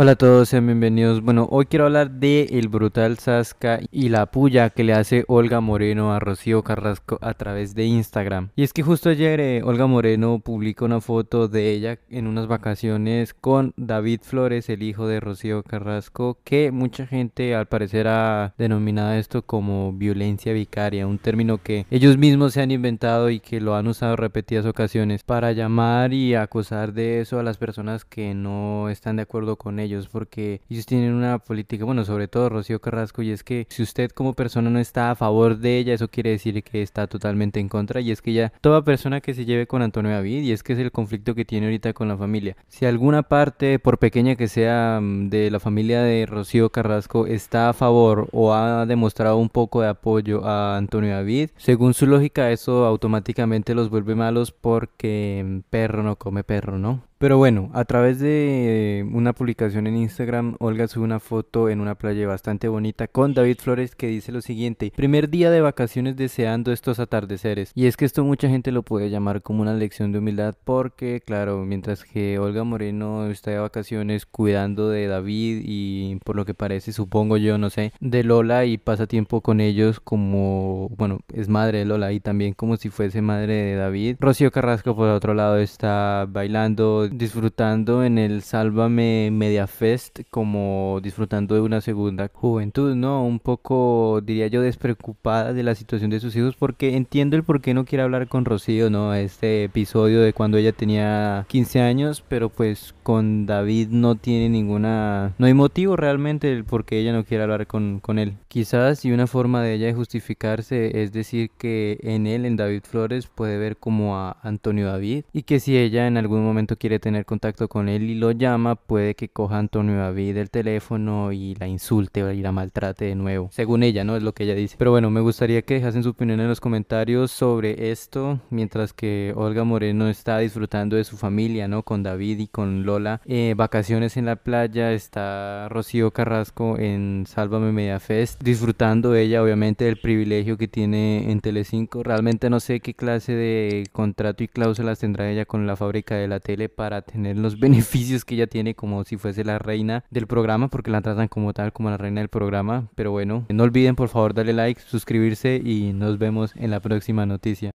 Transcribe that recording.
Hola a todos, sean bienvenidos. Bueno, hoy quiero hablar de el brutal Sasca y la puya que le hace Olga Moreno a Rocío Carrasco a través de Instagram. Y es que justo ayer eh, Olga Moreno publicó una foto de ella en unas vacaciones con David Flores, el hijo de Rocío Carrasco, que mucha gente al parecer ha denominado esto como violencia vicaria, un término que ellos mismos se han inventado y que lo han usado repetidas ocasiones para llamar y acusar de eso a las personas que no están de acuerdo con ella ellos porque ellos tienen una política, bueno, sobre todo Rocío Carrasco, y es que si usted como persona no está a favor de ella, eso quiere decir que está totalmente en contra, y es que ya toda persona que se lleve con Antonio David, y es que es el conflicto que tiene ahorita con la familia, si alguna parte, por pequeña que sea, mm, de la familia de Rocío Carrasco está a favor o ha demostrado un poco de apoyo a Antonio David, según su lógica eso automáticamente los vuelve malos porque mm, perro no come perro, ¿no? Pero bueno, a través de una publicación en Instagram, Olga sube una foto en una playa bastante bonita con David Flores que dice lo siguiente, primer día de vacaciones deseando estos atardeceres. Y es que esto mucha gente lo puede llamar como una lección de humildad porque, claro, mientras que Olga Moreno está de vacaciones cuidando de David y por lo que parece, supongo yo, no sé, de Lola y pasa tiempo con ellos como, bueno, es madre de Lola y también como si fuese madre de David. Rocío Carrasco por otro lado está bailando disfrutando en el Sálvame Media Fest como disfrutando de una segunda juventud, ¿no? Un poco, diría yo, despreocupada de la situación de sus hijos porque entiendo el por qué no quiere hablar con Rocío, ¿no? Este episodio de cuando ella tenía 15 años, pero pues con David no tiene ninguna... No hay motivo realmente el por qué ella no quiere hablar con, con él. Quizás y una forma de ella de justificarse es decir que en él, en David Flores, puede ver como a Antonio David y que si ella en algún momento quiere tener contacto con él y lo llama, puede que coja a Antonio David el teléfono y la insulte y la maltrate de nuevo. Según ella, ¿no? Es lo que ella dice. Pero bueno, me gustaría que dejasen su opinión en los comentarios sobre esto, mientras que Olga Moreno está disfrutando de su familia, ¿no? Con David y con Lola. Eh, vacaciones en la playa, está Rocío Carrasco en Sálvame Media Fest, disfrutando ella, obviamente, del privilegio que tiene en Telecinco. Realmente no sé qué clase de contrato y cláusulas tendrá ella con la fábrica de la tele para para tener los beneficios que ella tiene como si fuese la reina del programa, porque la tratan como tal, como la reina del programa. Pero bueno, no olviden por favor darle like, suscribirse y nos vemos en la próxima noticia.